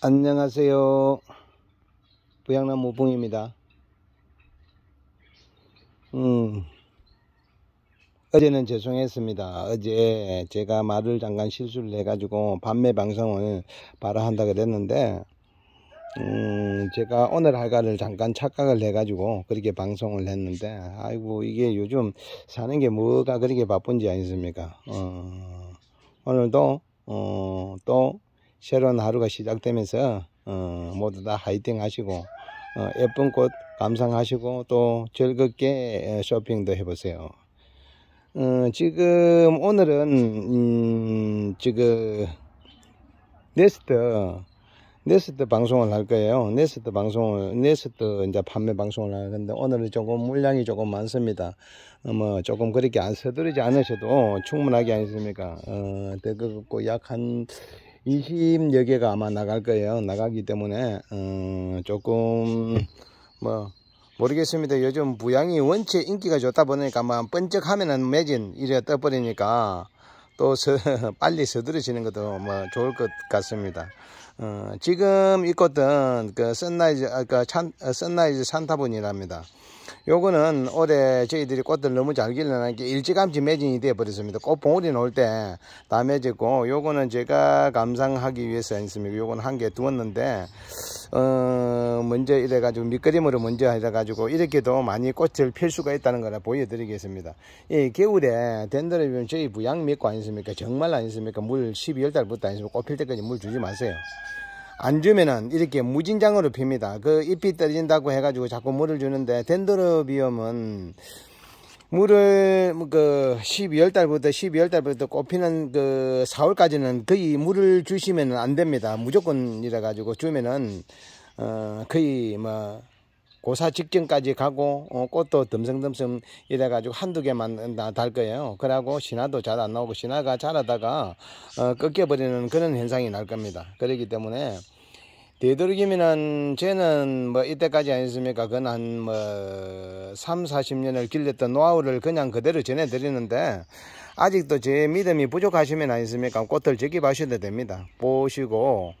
안녕하세요. 부양남 우봉입니다 음, 어제는 죄송했습니다. 어제 제가 말을 잠깐 실수를 해가지고 반매 방송을 바라 한다 그랬는데, 음, 제가 오늘 할가를 잠깐 착각을 해가지고 그렇게 방송을 했는데, 아이고, 이게 요즘 사는 게 뭐가 그렇게 바쁜지 아니습니까? 어, 오늘도, 어, 또, 새로운 하루가 시작되면서 어, 모두 다화이팅 하시고 어, 예쁜 꽃 감상하시고 또 즐겁게 쇼핑도 해보세요. 어, 지금 오늘은 음, 지금 네스트 네스트 방송을 할 거예요. 네스트 방송을 네스트 이제 판매 방송을 할 건데 오늘은 조금 물량이 조금 많습니다. 어, 뭐 조금 그렇게 안 서두르지 않으셔도 충분하게 아니습니까 어, 대그 고 그 약한 20여 개가 아마 나갈 거예요. 나가기 때문에 음, 조금 뭐 모르겠습니다. 요즘 부양이 원체 인기가 좋다 보니까 아마 뭐 번쩍하면은 매진 이래 떠버리니까 또 서, 빨리 서두르시는 것도 뭐 좋을 것 같습니다. 어, 지금 있거든 그 선라이즈 아, 그 찬, 어, 선라이즈 산타분이랍니다. 요거는 올해 저희들이 꽃들 너무 잘 길러놨기 일찌감치 매진이 되어 버렸습니다. 꽃봉오리 놓을 때다 맺었고 요거는 제가 감상하기 위해서 했습니다. 요거는 한 개 두었는데 어 먼저 이래 가지고 밑그림으로 먼저 이래 가지고 이렇게도 많이 꽃을 필 수가 있다는 거를 보여드리겠습니다. 이 겨울에 덴드로비움 저희 부양 믿고 아니습니까 정말 아니습니까물 12월 달부터 아니습니까 꽃 필 때까지 물 주지 마세요. 안 주면은 이렇게 무진장으로 핍니다. 그 잎이 떨어진다고 해가지고 자꾸 물을 주는데 덴드로비엄은 물을 뭐 그 12월 달부터 12월 달부터 꽃피는 그 4월까지는 거의 물을 주시면 안 됩니다. 무조건이래 가지고 주면은 어 거의 뭐 고사 직전까지 가고 어, 꽃도 듬성듬성 이래가지고 한두 개만 달 거예요. 그러고 신화도 잘 안 나오고 신화가 자라다가 어, 꺾여버리는 그런 현상이 날 겁니다. 그렇기 때문에 되도록이면은 쟤는 뭐 이때까지 아니었습니까? 그건 한뭐 3, 40년을 길렀던 노하우를 그냥 그대로 전해드리는데 아직도 제 믿음이 부족하시면 아니습니까? 꽃을 제기 봐셔도 됩니다. 보시고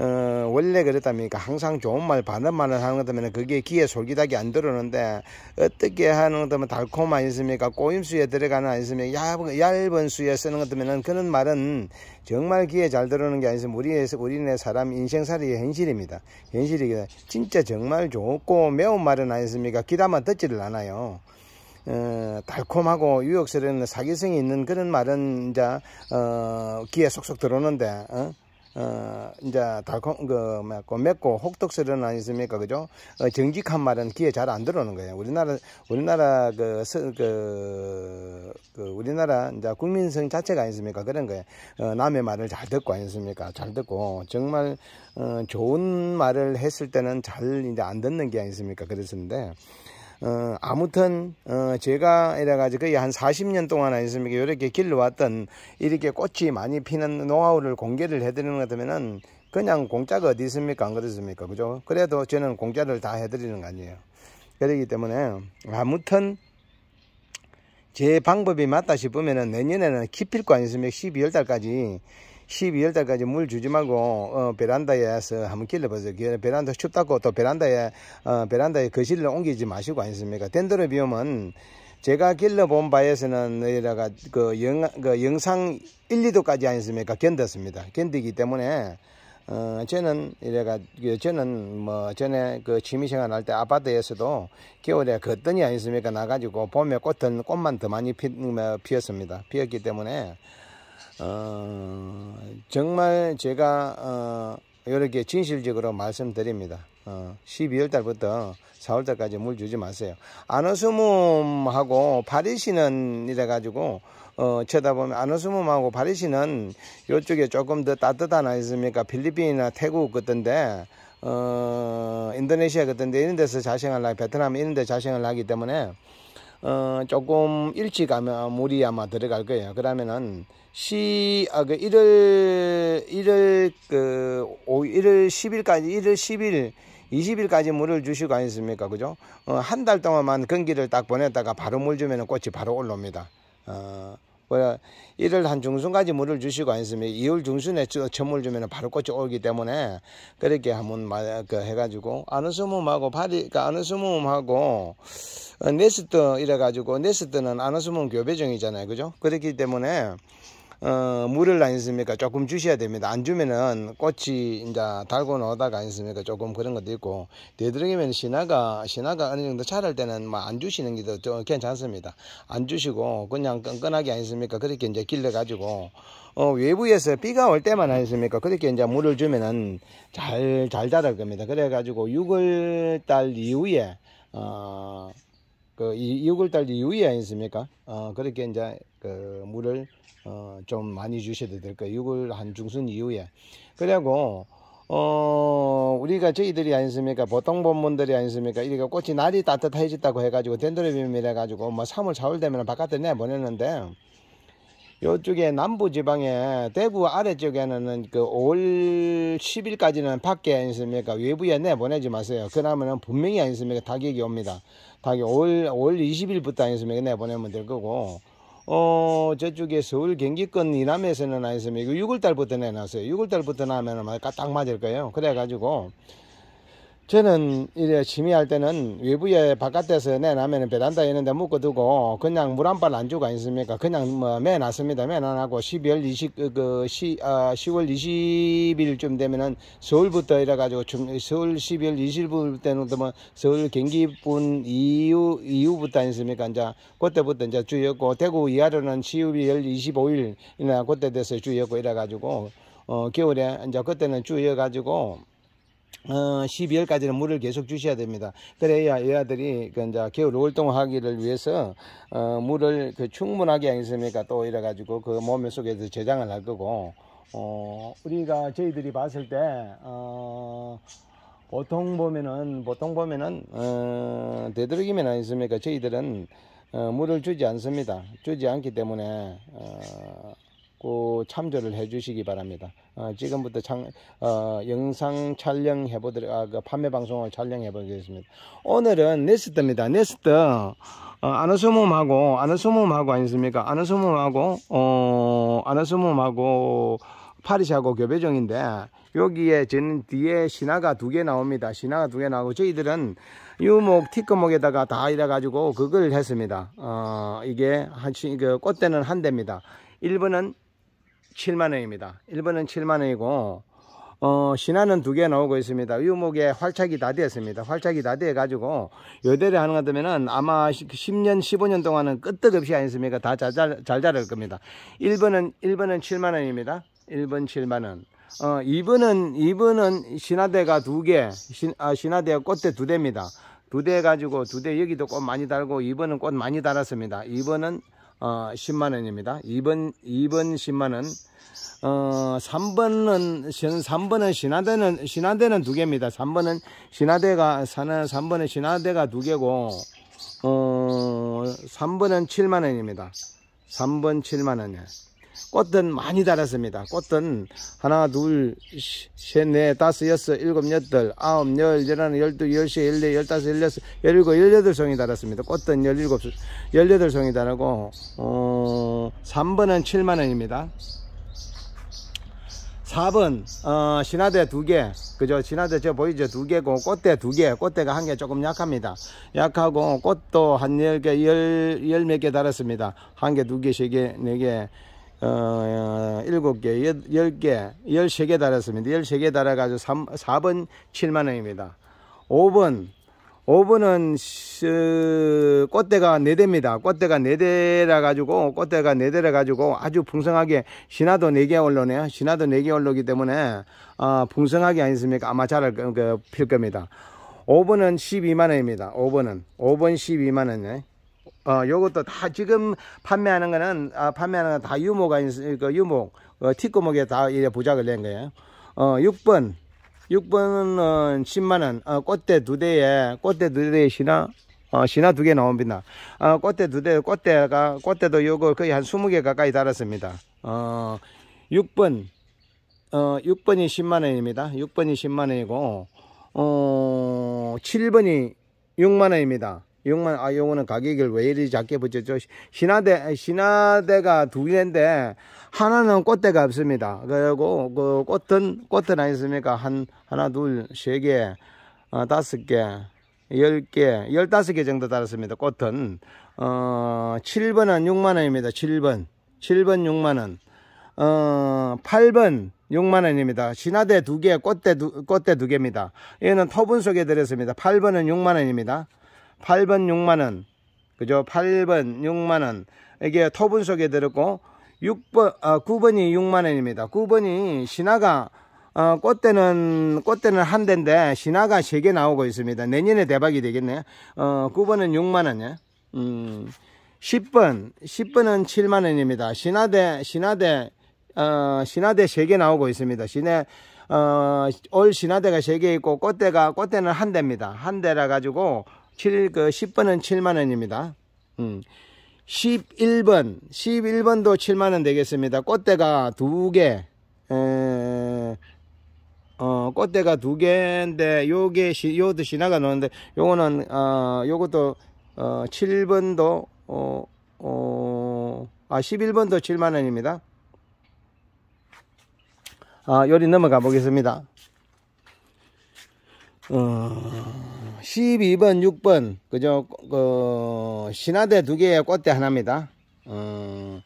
어, 원래 그렇답니까 항상 좋은 말, 바른 말을 하는 거다면 그게 귀에 솔깃하게 안 들었는데, 어떻게 하는 거다면 달콤 아니습니까? 꼬임수에 들어가는 아니습니까? 얇은, 얇은 수에 쓰는 거다면 그런 말은 정말 귀에 잘 들어오는 게 아니습니까? 우리 우리네 사람 인생살이 현실입니다. 현실이, 진짜 정말 좋고 매운 말은 아니습니까? 귀담아 듣지를 않아요. 어, 달콤하고 유혹스러운 사기성이 있는 그런 말은 이제 어, 귀에 쏙쏙 들어오는데 어? 어, 이제 달콤, 그, 뭐, 맵고 그 혹독스러운 아니습니까? 그죠? 어, 정직한 말은 귀에 잘 안 들어오는 거예요. 우리나라, 우리나라, 그, 그, 그 우리나라, 이제 국민성 자체가 아니습니까? 그런 거예요. 어, 남의 말을 잘 듣고 아니습니까? 잘 듣고, 정말, 어, 좋은 말을 했을 때는 잘 이제 안 듣는 게 아니습니까? 그랬었는데, 어, 아무튼 어, 제가 이래가지고 거의 한 40년 동안 아니습니까 이렇게 길러왔던 이렇게 꽃이 많이 피는 노하우를 공개를 해드리는 것같으면 그냥 공짜가 어디 있습니까 안 그렇습니까 그죠 그래도 저는 공짜를 다 해드리는 거 아니에요 그렇기 때문에 아무튼 제 방법이 맞다 싶으면 내년에는 키필 거 아니겠습니까 12월 달까지 12월 달까지 물 주지 말고 어, 베란다에서 한번 길러보세요. 그 베란다 춥다고 또 베란다에 어, 베란다에 거실을 옮기지 마시고 아니습니까? 덴드로 비움은 제가 길러본 바에서는 여기다가 그, 영, 그 영상 1, 2도까지 아니습니까? 견뎠습니다. 견디기 때문에 어, 저는 이래가 그 저는 뭐 전에 그 취미생활 할 때 아파트에서도 겨울에 걷더니 아니습니까? 나가지고 봄에 꽃은 꽃만 더 많이 피, 뭐 피었습니다. 피었기 때문에 어, 정말 제가 어, 이렇게 진실적으로 말씀드립니다. 어, 12월 달부터 4월 달까지 물 주지 마세요. 아노스몸하고 바리시는 이래 가지고 어, 쳐다보면 아노스몸하고 바리시는 이쪽에 조금 더 따뜻한 아니습니까? 필리핀이나 태국 같은데 어, 인도네시아 같은데 이런 데서 자생을 하기 베트남 이런 데 자생을 하기 때문에 어, 조금 일찍 아마 물이 아마 들어갈 거예요. 그러면은 시, 아, 그 1월, 1월, 그, 5, 1월 10일까지, 1월 10일, 20일까지 물을 주시고 아니습니까? 그죠? 어, 한 달 동안만 건기를 딱 보냈다가 바로 물 주면 은 꽃이 바로 올라옵니다. 어, 뭐야 일월한 중순까지 물을 주시고 안으면 이월 중순에 젖물 주면 바로 꽃이 오기 때문에 그렇게 한번 그 해가지고 아누스뭄하고 파리 그러니까 아누스뭄하고 어, 네스트 이래가지고 네스트는 아누스뭄 교배종이잖아요 그죠 그렇기 때문에 어, 물을 안습니까 조금 주셔야 됩니다. 안 주면은 꽃이 이제 달고 나오다가 아니습니까 조금 그런 것도 있고 되도록이면 신화가 신화가 어느 정도 자랄 때는 뭐안 주시는 게 더 괜찮습니다. 안 주시고 그냥 끈끈하게 아니습니까 그렇게 이제 길러 가지고 어, 외부에서 비가 올 때만 아니습니까 그렇게 이제 물을 주면은 잘잘 잘 자랄 겁니다. 그래 가지고 6월 달 이후에 어. 그 6월달 이후에 아니습니까? 어, 그렇게 이제 그 물을 어, 좀 많이 주셔도 될 거예요. 6월 한 중순 이후에. 그리고 어, 우리가 저희들이 아니습니까? 보통 본문들이 아니습니까? 이게 꽃이 날이 따뜻해졌다고 해가지고 덴드로빔이라 가지고 뭐 3월 4월 되면 바깥에 내보냈는데 요쪽에 남부지방에 대구 아래쪽에는 그 5월 10일까지는 밖에 아니습니까 외부에 내보내지 마세요 그러면은 분명히 아니습니까 타격이 옵니다 타격 5월, 5월 20일부터 아니습니까 내보내면 될 거고 어 저쪽에 서울 경기권 이남에서는 아니습니까 6월달부터 내놨어요 6월달부터 나면은 딱 맞을 거예요 그래가지고 저는 이래 심의할 때는 외부에 바깥에서 내놔면 베란다 이는데 묶어두고 그냥 물 한 발 안 주고 아니습니까? 그냥 뭐 매놨습니다. 매놔놓고 12월 20, 그, 그 시, 아, 10월 20일쯤 되면은 서울부터 이래가지고 중, 서울 12월 20일 때는 뭐 서울 경기분 이후, 이후부터 있습니까 이제 그때부터 이제 주였고 대구 이하로는 12월 25일이나 그때 돼서 주였고 이래가지고 어, 겨울에 이제 그때는 주여가지고 어, 12월까지는 물을 계속 주셔야 됩니다. 그래야 얘아들이 그 이제 겨울 월동 하기를 위해서 어, 물을 그 충분하게 했습니까또 이래 가지고 그 몸에 속에서 저장을 할 거고 어, 우리가 저희들이 봤을 때 어, 보통 보면은 보통 보면은 어, 되도록이면 아니습니까? 저희들은 어, 물을 주지 않습니다. 주지 않기 때문에 어, 꼭 참조를 해주시기 바랍니다. 어, 지금부터 장, 어, 영상 촬영해 보도록 아, 그 판매 방송을 촬영해 보겠습니다. 오늘은 네스트입니다. 네스트 어, 아나소믄하고아나소믄하고 아니십니까? 아나소믄하고 어, 아너소믄하고 파리시하고 교배종인데 여기에 저는 뒤에 신화가 두 개 나옵니다. 신화가 두 개 나오고 저희들은 유목 티끌목에다가 다 이래가지고 그걸 했습니다. 어, 이게 한, 그 꽃대는 한 대입니다. 1번은 7만원입니다 1번은 7만원이고 어, 신화는 두 개 나오고 있습니다. 유목에 활착이 다 되었습니다. 활착이 다되어가지고 여대를 하는 것 같으면 아마 10년, 15년 동안은 끄떡없이 아니습니까? 다 잘, 잘, 잘 자랄 겁니다. 1번은, 1번은 7만원입니다. 1번 7만원. 어, 2번은, 2번은 신화대가 두 개, 신, 아, 신화대가 꽃대 두 대입니다. 두 대 가지고 두 대 여기도 꽃 많이 달고 2번은 꽃 많이 달았습니다. 2번은 어, 10만원입니다. 2번, 2번 10만원. 어, 3번은, 3번은 신화대는, 신화대는 두 개입니다. 3번은 신화대가, 사는 3번은 신화대가 두 개고, 어, 3번은 7만원입니다. 3번 7만원이에요. 꽃은 많이 달았습니다. 꽃은 하나, 둘, 셋, 넷, 다섯, 여섯, 일곱, 여덟, 아홉, 열, 열하나, 열두, 열세, 열네, 열다섯, 열여섯, 열일곱, 열여덟 송이 달았습니다. 꽃은 열일곱, 열여덟 송이 달았고, 어, 3번은 7만원입니다. 4번 어, 신화대 두 개 그죠 신화대 저 보이죠 두 개고 꽃대 두 개 꽃대가 한 개 조금 약합니다 약하고 꽃도 한 열 개열열 몇 개 달았습니다 한 개 두 개 세 개 네 개 어, 어, 일곱 개, 열 개, 열 세 개 달았습니다. 열 세 개 달아가지고 3, 4번 7만원입니다. 5번 5번은 꽃대가 4대입니다. 꽃대가 4대라 가지고 꽃대가 4대라 가지고 아주 풍성하게 신화도 4개 올라오네요. 신화도 4개 올라오기 때문에 아, 풍성하게 아니습니까? 아마 잘할 그, 필 겁니다. 5번은 12만원입니다. 5번은 5번 1 2만원이요 어, 요것도 다 지금 판매하는 거는 아, 판매하는 건다 유모가 있, 그 유목 어, 티구목에 다이제 부작을 낸 거예요. 어, 6번 6번은 10만원 어, 어, 꽃대 두 대에 꽃대 두 대에 신화 어, 신화 두 개 나옵니다 어, 꽃대 두대 꽃대가 꽃대도 요거 거의 한 20개 가까이 달았습니다 어, 6번 어, 6번이 10만원입니다 6번이 10만원이고 어, 7번이 6만원입니다 6만 아 요거는 가격을 왜 이리 작게 붙였죠 신화대 신화대가 두 개인데 하나는 꽃대가 없습니다 그리고 그 꽃은 꽃은 아니습니까 한 하나 둘 세개 어, 다섯 개열0개 15개 정도 달았습니다. 꽃은. 어, 7번은 6만원입니다. 7번. 7번 6만원. 어, 8번 6만원입니다. 신화대 2개, 꽃대 2, 꽃대 2개입니다. 얘는 토분 소개 드렸습니다. 8번은 6만원입니다. 8번 6만원 그죠 8번 6만원 이게 토분석에 들었고 6번 아, 9번이 6만원입니다 9번이 신화가 어, 꽃대는 꽃대는 한 대인데 신화가 3개 나오고 있습니다 내년에 대박이 되겠네요 어, 9번은 6만원이요 음, 10번 10번은 7만원입니다 신화대 신화대 어, 신화대 3개 나오고 있습니다 신화 어, 올 신화대가 3개 있고 꽃대가 꽃대는 한 대입니다 한 대라 가지고 7그 10번은 7만원입니다. 음. 11번, 11번도 7만원 되겠습니다. 꽃대가 두 개, 에, 어, 꽃대가 두 개인데, 요게, 시, 요도 신화가 놓는데 요거는, 어, 요것도, 어, 7번도, 어, 어, 아, 11번도 7만원입니다. 아, 요리 넘어가 보겠습니다. 어... 12번, 6번, 그죠? 그, 신화대 두 개의 꽃대 하나입니다. 어,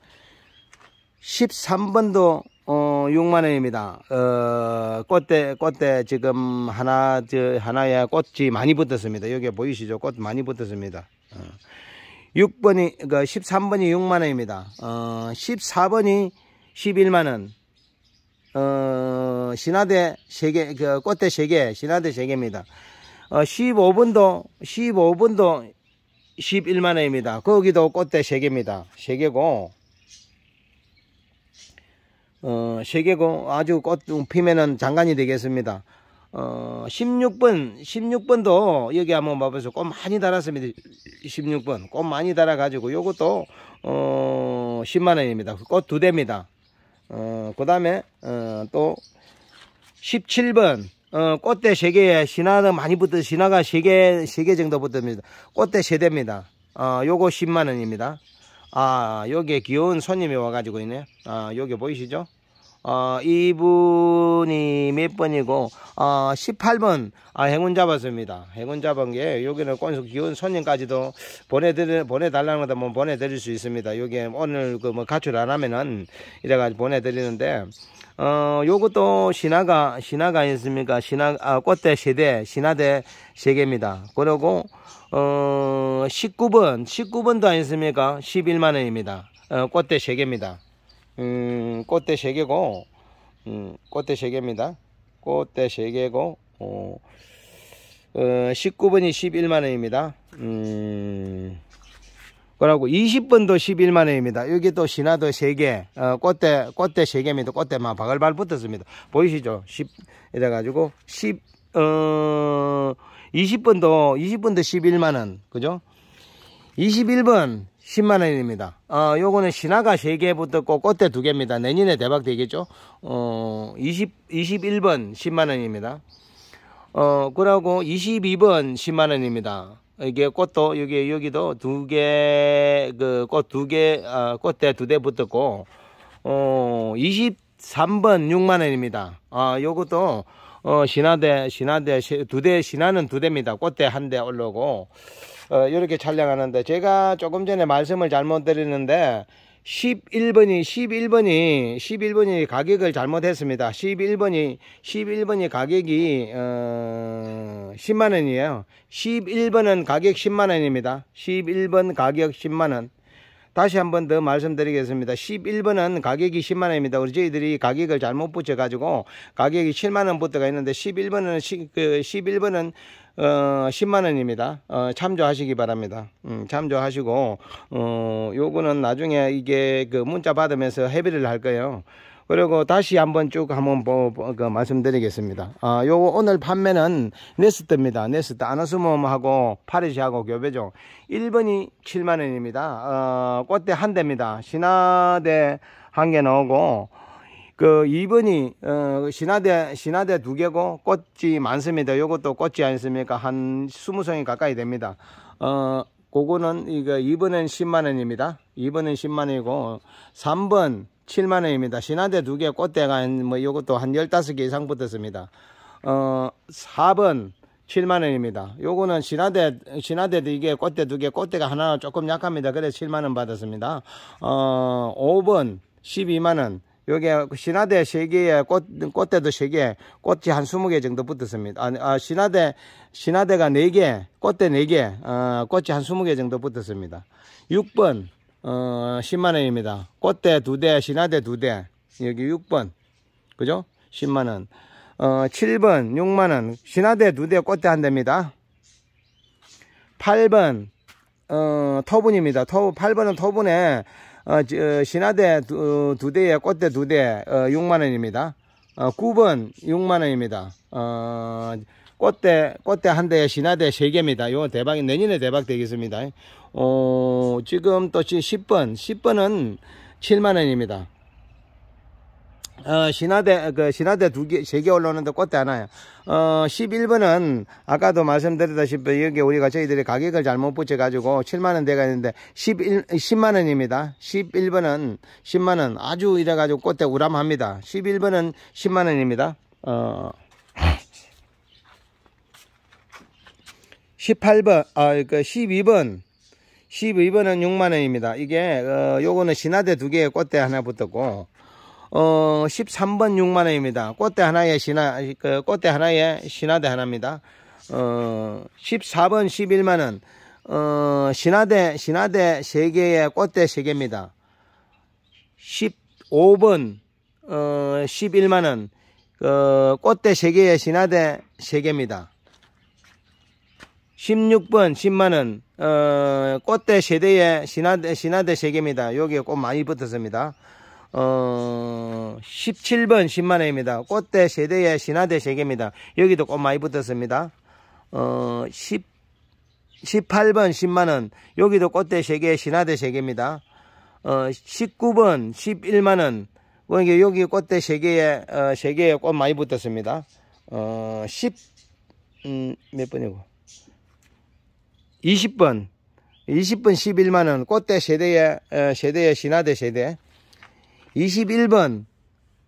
13번도 어, 6만원입니다. 어, 꽃대, 꽃대 지금 하나, 저, 하나에 꽃이 많이 붙었습니다. 여기 보이시죠? 꽃 많이 붙었습니다. 어, 6번이, 그 13번이 6만원입니다. 어, 14번이 11만원. 어, 신화대 3개, 그 꽃대 3개, 신화대 3개입니다. 어, 15분도 15분도 11만원입니다. 거기도 꽃대 3개입니다. 3개고 어, 3개고 아주 꽃 피면은 장관이 되겠습니다. 어, 16번 16번도 여기 한번 봐보세요. 꽃 많이 달았습니다. 16번 꽃 많이 달아가지고 요것도 어, 10만원입니다. 꽃 두 대입니다. 어, 그 다음에 어, 또 17번 어, 꽃대 3개, 에 신화는 많이 붙어, 신화가 3개, 3개 정도 붙습니다. 꽃대 3대입니다. 어, 요거 10만원입니다. 아, 여기에 귀여운 손님이 와가지고 있네요. 아, 여기 보이시죠? 어, 이분이 몇 번이고, 어, 18번, 아, 행운 잡았습니다. 행운 잡은 게, 여기는 꼰수 귀여운 손님까지도 보내드려, 보내달라는 거다 뭐 보내드릴 수 있습니다. 여기 오늘 그뭐 가출 안 하면은, 이래가지고 보내드리는데, 어, 요것도 신화가, 신화가 아니습니까? 신화, 아, 꽃대 세대, 신화대 세 개입니다. 그리고, 어, 19번, 19번도 아니습니까? 11만원입니다. 어, 꽃대 세 개입니다. 음, 꽃대 세 개고, 음, 꽃대 세 개입니다. 꽃대 세 개고, 어, 어, 19번이 11만원입니다. 음, 그리고 20번도 11만원입니다. 여기 또 신화도 3개, 어, 꽃대, 꽃대 3개입니다. 꽃대만 바글바글 붙었습니다. 보이시죠? 10, 이래가지고 10, 어, 20번도, 20번도 11만원. 그죠? 21번 10만원입니다. 어, 요거는 신화가 3개 붙었고 꽃대 2개입니다. 내년에 대박 되겠죠? 어, 20, 21번 10만원입니다. 어, 그러고 22번 10만원입니다. 이게 꽃도 여기 여기도 두 개 그 꽃 두개 어, 아, 꽃대 두 대 붙었고 어 23번 6만 원입니다. 아 요것도 어 신화대 신화대 두 대 신화는 두 대입니다. 꽃대 한 대 올라오고 어, 이렇게 촬영하는데 제가 조금 전에 말씀을 잘못 드리는데 11번이 11번이 11번이 가격을 잘못했습니다. 11번이 11번이 가격이 어 10만 원이에요. 11번은 가격 10만 원입니다. 11번 가격 10만 원. 다시 한번 더 말씀드리겠습니다. 11번은 가격이 10만원입니다. 우리 저희들이 가격을 잘못 붙여가지고 가격이 7만원부터가 있는데 11번은, 시, 그 11번은 어, 10만원입니다. 어, 참조하시기 바랍니다. 음, 참조하시고, 어, 요거는 나중에 이게 그 문자 받으면서 협비를할 거예요. 그리고 다시 한번 쭉 한번 보, 보, 그 말씀드리겠습니다. 아, 요 오늘 판매는 네스트입니다. 네스트 아나스모하고 파리시하고 교배종 1번이 7만 원입니다. 어, 꽃대 한 대입니다. 신화대 한개 나오고 그이분이 어, 신화대 신화대 두 개고 꽃이 많습니다. 요것도 꽃이 아니습니까? 한 스무 송이 가까이 됩니다. 어 그거는 이거 이번은 10만 원입니다. 이번은 10만 원이고 3번 7만 원입니다. 신화대 두 개 꽃대가 뭐 요것도 한 15개 이상 붙었습니다. 어 4번 7만 원입니다. 요거는 신화대 신화대도 이게 꽃대 두 개 꽃대가 하나 조금 약합니다. 그래서 7만 원 받았습니다. 어 5번 12만 원 여기 그 신화대 세개에 꽃, 꽃대도 세개 꽃이 한 스무 개 정도 붙었습니다. 아, 아, 신화대, 신화대가 네개 꽃대 네개 어, 꽃이 한 스무 개 정도 붙었습니다. 6번, 어, 10만원입니다. 꽃대 두대 신화대 두대 여기 6번. 그죠? 10만원. 어, 7번, 6만원. 신화대 두대 꽃대 한 대입니다. 8번, 어, 터분입니다. 토, 8번은 토분에 어, 어 신화대 두, 어, 두 대에 꽃대 두 대, 어, 6만원입니다. 어, 9번 6만원입니다. 어, 꽃대, 꽃대 한 대에 신화대 세 개입니다. 이거 대박이, 내년에 대박 되겠습니다. 어, 지금 또 10번, 10번은 7만원입니다. 어, 신화대, 그, 신화대 두 개, 세 개 올라오는데 꽃대 하나야. 어, 11번은, 아까도 말씀드렸다시피, 여기 우리가 저희들이 가격을 잘못 붙여가지고, 7만원대가 있는데, 11, 10만원입니다. 11번은, 10만원. 아주 이래가지고 꽃대 우람합니다. 11번은 10만원입니다. 어, 18번, 아, 그, 12번. 12번은 6만원입니다. 이게, 어, 요거는 신화대 두개의 꽃대 하나 붙었고, 어, 13번 6만원입니다. 꽃대 하나에 신화, 그 꽃대 하나에 신화대 하나입니다. 어, 14번 11만원. 어, 신화대, 신화대 3개에 꽃대 3개입니다. 15번, 어, 11만원. 어, 꽃대 3개에 신화대 3개입니다. 16번 10만원 어, 꽃대 3대에 신화대 신화대 3개입니다. 여기에 꽃 많이 붙었습니다. 어, 17번 10만원입니다. 꽃대 세대의 신화대 세계입니다 여기도 꽃 많이 붙었습니다. 어, 10, 18번 10만원. 여기도 꽃대 세계의 신화대 세계입니다 어, 19번 11만원. 그러 그러니까 여기 꽃대 세계의 어, 3개에 꽃 많이 붙었습니다. 어, 10, 음, 몇 번이고. 20번. 20번 11만원. 꽃대 세대의, 어, 세대의 신화대 세대. 21번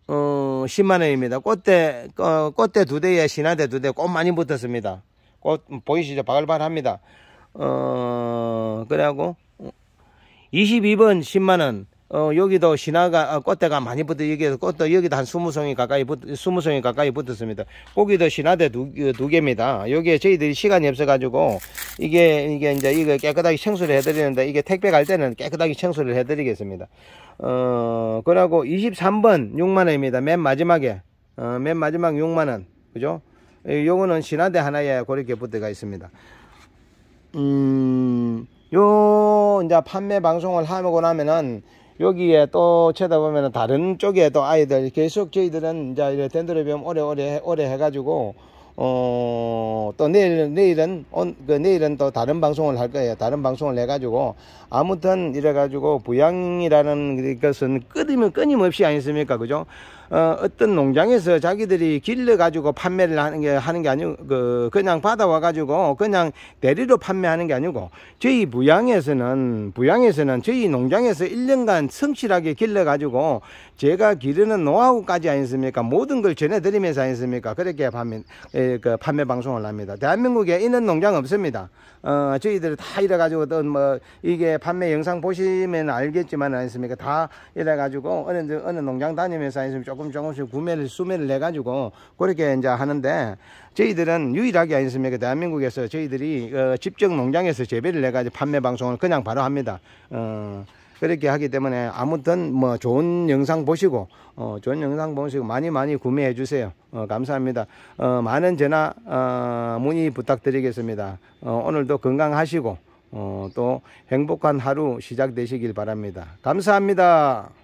어, 10만원입니다. 꽃대, 어, 꽃대 두 대에 신화대 두 대 꽃 많이 붙었습니다. 꽃 음, 보이시죠? 바글바글합니다. 어, 그래하고 22번 어, 10만원 어, 여기도 신화가, 어, 꽃대가 많이 붙어, 여기에서 꽃도 여기도 한 스무 송이 가까이 붙, 스무 송이 가까이 붙었습니다. 고기도 신화대 두, 어, 두 개입니다. 여기에 저희들이 시간이 없어가지고, 이게, 이게 이제 이거 깨끗하게 청소를 해드리는데, 이게 택배 갈 때는 깨끗하게 청소를 해드리겠습니다. 어, 그러고 23번 6만원입니다. 맨 마지막에, 어, 맨 마지막 6만원. 그죠? 요거는 신화대 하나에 그렇게 붙어가 있습니다. 음, 요, 이제 판매 방송을 하고 나면은, 여기에 또 쳐다보면 다른 쪽에 또 아이들 계속 저희들은 이제 이래 덴드로비움 오래오래 오래 해가지고 어 또 내일 내일은 온그 내일은 또 다른 방송을 할 거예요. 다른 방송을 해 가지고 아무튼 이래 가지고 부양이라는 것은 끊임 끊임없이 아니습니까? 그죠? 어, 어떤 농장에서 자기들이 길러 가지고 판매를 하는 게 하는 게 아니고 그 그냥 받아와 가지고 그냥 대리로 판매하는 게 아니고 저희 부양에서는 부양에서는 저희 농장에서 1년간 성실하게 길러 가지고 제가 기르는 노하우까지 아니습니까? 모든 걸 전해 드리면서 아니습니까? 그렇게 판매 예, 그 판매 방송을 합니다. 대한민국에 있는 농장 없습니다. 어, 저희들 이다 이래가지고 어떤 뭐 이게 판매 영상 보시면 알겠지만 아니습니까 다 이래가지고 어느 어느 농장 다니면서 아니습니까 조금 조금씩 구매를 수매를 해가지고 그렇게 이제 하는데 저희들은 유일하게 아니습니까 대한민국에서 저희들이 어, 직접 농장에서 재배를 해가지고 판매 방송을 그냥 바로 합니다. 어, 그렇게 하기 때문에 아무튼 뭐 좋은 영상 보시고 어, 좋은 영상 보시고 많이 많이 구매해 주세요. 어, 감사합니다. 어, 많은 전화 어, 문의 부탁드리겠습니다. 어, 오늘도 건강하시고 어, 또 행복한 하루 시작되시길 바랍니다. 감사합니다.